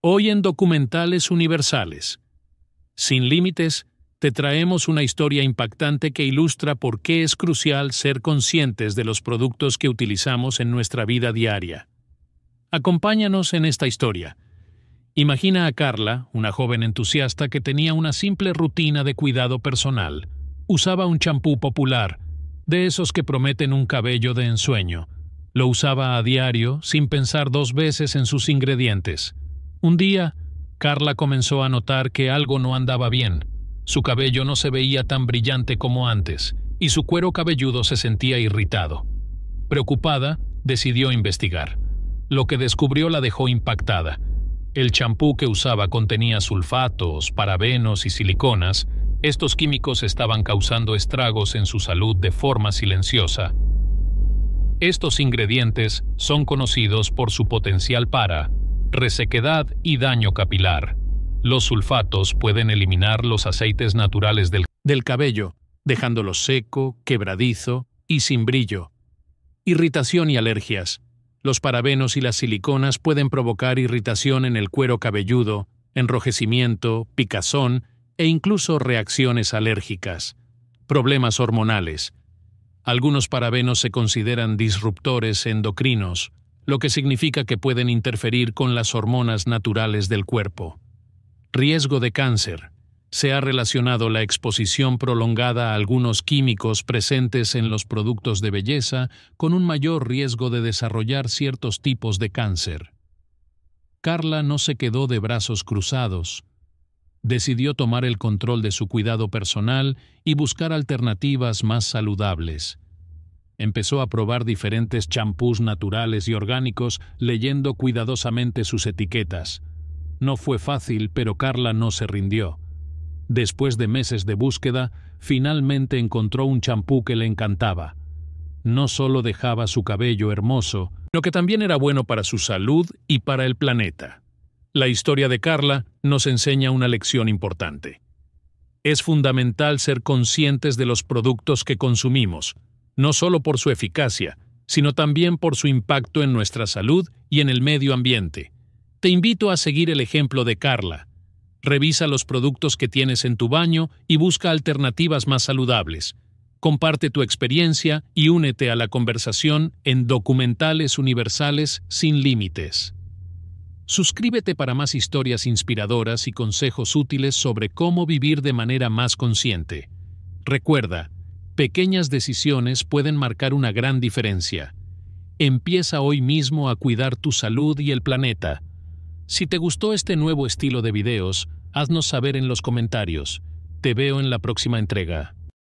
Hoy en Documentales Universales. Sin Límites, te traemos una historia impactante que ilustra por qué es crucial ser conscientes de los productos que utilizamos en nuestra vida diaria. Acompáñanos en esta historia. Imagina a Carla, una joven entusiasta que tenía una simple rutina de cuidado personal. Usaba un champú popular, de esos que prometen un cabello de ensueño. Lo usaba a diario sin pensar dos veces en sus ingredientes. Un día, Carla comenzó a notar que algo no andaba bien. Su cabello no se veía tan brillante como antes, y su cuero cabelludo se sentía irritado. Preocupada, decidió investigar. Lo que descubrió la dejó impactada. El champú que usaba contenía sulfatos, parabenos y siliconas. Estos químicos estaban causando estragos en su salud de forma silenciosa. Estos ingredientes son conocidos por su potencial para resequedad y daño capilar. Los sulfatos pueden eliminar los aceites naturales del, cabello, dejándolo seco, quebradizo y sin brillo. Irritación y alergias. Los parabenos y las siliconas pueden provocar irritación en el cuero cabelludo, enrojecimiento, picazón e incluso reacciones alérgicas. Problemas hormonales. Algunos parabenos se consideran disruptores endocrinos, lo que significa que pueden interferir con las hormonas naturales del cuerpo. Riesgo de cáncer. Se ha relacionado la exposición prolongada a algunos químicos presentes en los productos de belleza con un mayor riesgo de desarrollar ciertos tipos de cáncer. Carla no se quedó de brazos cruzados. Decidió tomar el control de su cuidado personal y buscar alternativas más saludables empezó a probar diferentes champús naturales y orgánicos, leyendo cuidadosamente sus etiquetas. No fue fácil, pero Carla no se rindió. Después de meses de búsqueda, finalmente encontró un champú que le encantaba. No solo dejaba su cabello hermoso, sino que también era bueno para su salud y para el planeta. La historia de Carla nos enseña una lección importante. Es fundamental ser conscientes de los productos que consumimos, no solo por su eficacia, sino también por su impacto en nuestra salud y en el medio ambiente. Te invito a seguir el ejemplo de Carla. Revisa los productos que tienes en tu baño y busca alternativas más saludables. Comparte tu experiencia y únete a la conversación en Documentales Universales Sin Límites. Suscríbete para más historias inspiradoras y consejos útiles sobre cómo vivir de manera más consciente. Recuerda, Pequeñas decisiones pueden marcar una gran diferencia. Empieza hoy mismo a cuidar tu salud y el planeta. Si te gustó este nuevo estilo de videos, haznos saber en los comentarios. Te veo en la próxima entrega.